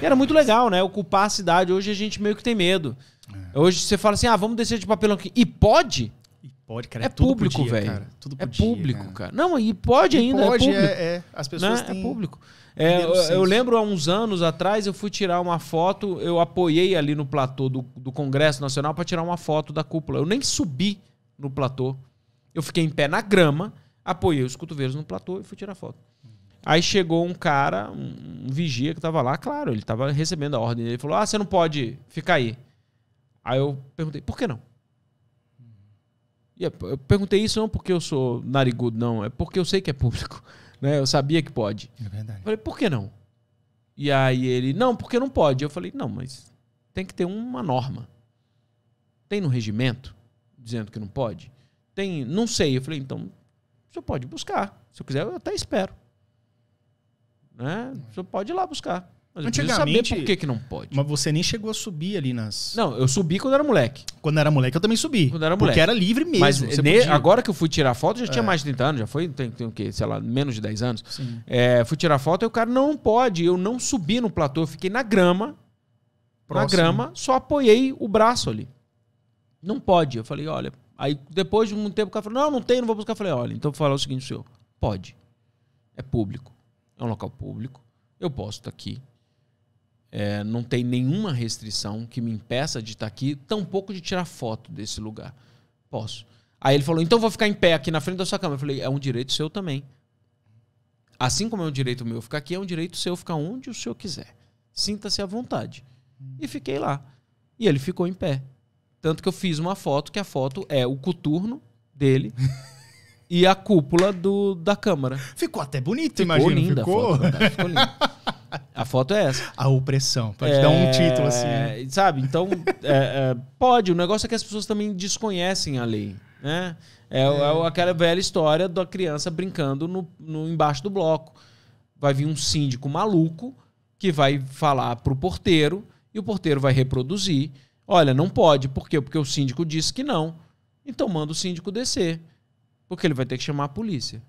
E era muito legal, né? Ocupar a cidade. Hoje a gente meio que tem medo. É. Hoje você fala assim, ah, vamos descer de papelão aqui. E pode? E pode, cara. É, é público, velho. É público, cara. Não, e pode e ainda. É pode, é público. É, é. As pessoas né? têm... É público. É, eu, lembro há uns anos atrás, eu fui tirar uma foto, eu apoiei ali no platô do, do Congresso Nacional para tirar uma foto da cúpula. Eu nem subi no platô. Eu fiquei em pé na grama, apoiei os cotovelos no platô e fui tirar foto. Aí chegou um cara, um, um vigia que tava lá, claro, ele tava recebendo a ordem. Ele falou: Ah, você não pode ficar aí. Aí eu perguntei: Por que não? E eu perguntei isso não porque eu sou narigudo, não. É porque eu sei que é público. Né? Eu sabia que pode. É verdade. Eu falei: Por que não? E aí ele: Não, porque não pode. Eu falei: Não, mas tem que ter uma norma. Tem no regimento dizendo que não pode? Tem, não sei. Eu falei: Então, você pode buscar. Se eu quiser, eu até espero. Né? Você pode ir lá buscar. Mas eu saber por que, que não pode. Mas você nem chegou a subir ali nas. Não, eu subi quando era moleque. Quando era moleque, eu também subi. Quando era moleque. Porque era livre mesmo. Mas ne... agora que eu fui tirar foto, já tinha é. mais de 30 anos, já foi, tem, tem o quê? Sei lá, menos de 10 anos. É, fui tirar foto e o cara não pode. Eu não subi no platô, eu fiquei na grama. Próximo. Na grama, só apoiei o braço ali. Não pode. Eu falei, olha. Aí depois de um tempo o cara falou: não, não tem, não vou buscar. Eu falei, olha, então vou falar o seguinte, senhor. Pode. É público é um local público, eu posso estar aqui. É, não tem nenhuma restrição que me impeça de estar aqui, tampouco de tirar foto desse lugar. Posso. Aí ele falou: então vou ficar em pé aqui na frente da sua cama. Eu falei: é um direito seu também. Assim como é um direito meu ficar aqui, é um direito seu ficar onde o senhor quiser. Sinta-se à vontade. E fiquei lá. E ele ficou em pé. Tanto que eu fiz uma foto, que a foto é o coturno dele e a cúpula do, da Câmara. Ficou até bonito, ficou Linda ficou? A foto, cara, ficou linda. A foto é essa. A opressão, pode é, dar um título assim. É, né? Sabe, então, é, é, pode. O negócio é que as pessoas também desconhecem a lei, né? É, é aquela velha história da criança brincando no, no embaixo do bloco. Vai vir um síndico maluco que vai falar pro porteiro e o porteiro vai reproduzir. Olha, não pode. Por quê? Porque o síndico disse que não. Então manda o síndico descer. Porque ele vai ter que chamar a polícia.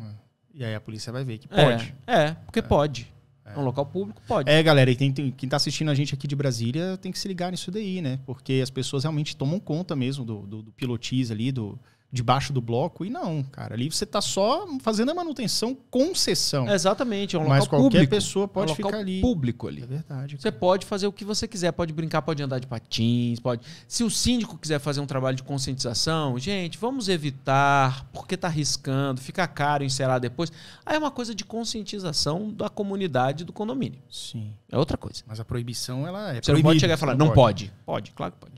É. E aí a polícia vai ver que é, pode. É, é porque é. pode. É. é. um local público, pode. É, galera, e tem, tem, quem está assistindo a gente aqui de Brasília tem que se ligar nisso daí, né? Porque as pessoas realmente tomam conta mesmo do, do, do pilotis ali, do, debaixo do bloco. E não, cara, ali você está só fazendo a manutenção concessão. exatamente, é um local Mas qualquer público. pessoa pode é um ficar ali. público ali. É verdade. Cara. Você pode fazer o que você quiser, pode brincar, pode andar de patins, pode. Se o síndico quiser fazer um trabalho de conscientização, gente, vamos evitar, porque está arriscando, fica caro encerar depois. Aí é uma coisa de conscientização da comunidade do condomínio. Sim. É outra coisa. Mas a proibição ela é Você não pode chegar e falar não, não pode. pode. Pode, claro que pode.